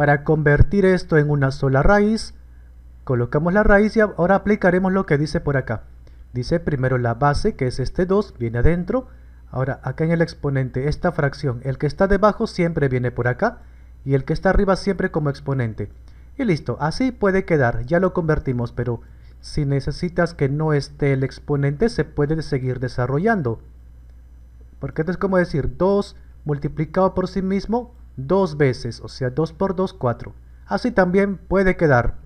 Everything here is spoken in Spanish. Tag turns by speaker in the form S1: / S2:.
S1: Para convertir esto en una sola raíz, colocamos la raíz y ahora aplicaremos lo que dice por acá. Dice primero la base, que es este 2, viene adentro. Ahora, acá en el exponente, esta fracción, el que está debajo siempre viene por acá y el que está arriba siempre como exponente. Y listo, así puede quedar, ya lo convertimos, pero si necesitas que no esté el exponente, se puede seguir desarrollando. Porque esto es como decir 2 multiplicado por sí mismo dos veces, o sea, 2 por 2, 4. Así también puede quedar